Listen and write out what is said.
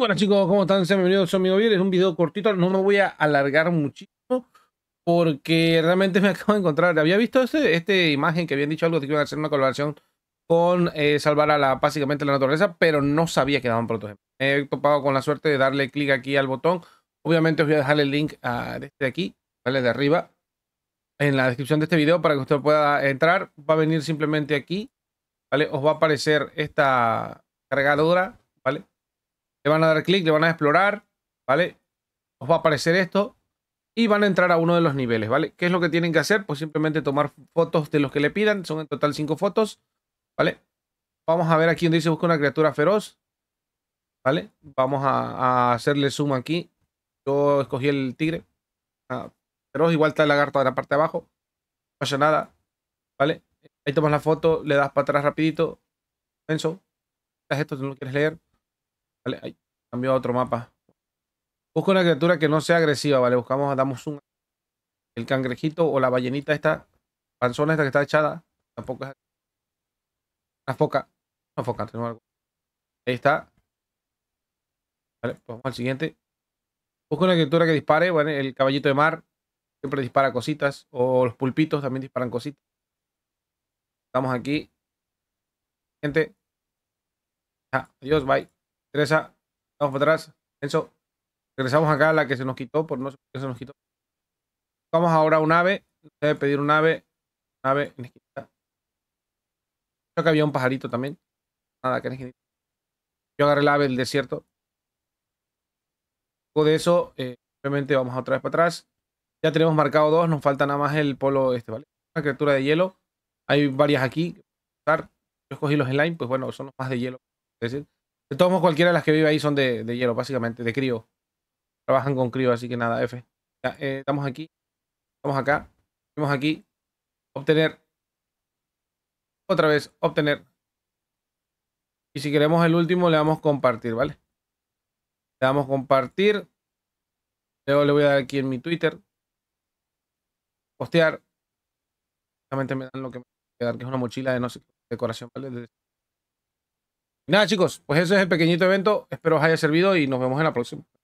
Hola chicos, ¿cómo están? Sean bienvenidos, soy mi Es un video cortito, no me voy a alargar muchísimo porque realmente me acabo de encontrar. Había visto este, imagen que habían dicho algo de que iban a hacer una colaboración con eh, salvar a la, básicamente la naturaleza, pero no sabía que daban pronto. He topado con la suerte de darle clic aquí al botón. Obviamente os voy a dejar el link a, ah, desde este aquí, ¿vale? De arriba, en la descripción de este video para que usted pueda entrar. Va a venir simplemente aquí, ¿vale? Os va a aparecer esta cargadora le van a dar clic, le van a explorar, ¿vale? Os va a aparecer esto y van a entrar a uno de los niveles, ¿vale? ¿Qué es lo que tienen que hacer? Pues simplemente tomar fotos de los que le pidan. Son en total cinco fotos, ¿vale? Vamos a ver aquí donde dice busca una criatura feroz, ¿vale? Vamos a, hacerle zoom aquí. Yo escogí el tigre. Pero ah, feroz, igual está el lagarto de la parte de abajo. No pasa nada, ¿vale? Ahí tomas la foto, le das para atrás rapidito. es esto no lo quieres leer. Vale, Cambio a otro mapa. Busca una criatura que no sea agresiva, ¿vale? Buscamos, damos un... El cangrejito o la ballenita esta, panzona esta que está echada. Tampoco es... Una foca. Una foca, algo. Ahí está. vamos al siguiente. Busca una criatura que dispare, El caballito de mar siempre dispara cositas. O los pulpitos también disparan cositas. Estamos aquí. Gente. Ah, adiós, bye. Regresa. Vamos para atrás. eso, Regresamos acá a la que se nos quitó. Por no se nos quitó. Vamos ahora a un ave. Debe pedir un ave. ave en esquina. Creo que había un pajarito también. Nada, que Yo agarré el ave del desierto. Luego de eso, eh, simplemente vamos otra vez para atrás. Ya tenemos marcado dos. Nos falta nada más el polo este, ¿vale? Una criatura de hielo. Hay varias aquí. Yo escogí los slime, pues bueno, son los más de hielo. Es de todos modos, cualquiera de las que vive ahí son de, hielo, básicamente, de crío. Trabajan con crío, así que nada, F. Eh, estamos aquí. Estamos acá. Vamos aquí. Obtener. Otra vez, obtener. Y si queremos el último, le damos compartir, ¿vale? Le damos compartir. Luego le voy a dar aquí en mi Twitter. Postear. Solamente me dan lo que me va que es una mochila de no sé decoración, ¿vale? De Nada, chicos, pues eso es el pequeñito evento. Espero os haya servido y nos vemos en la próxima.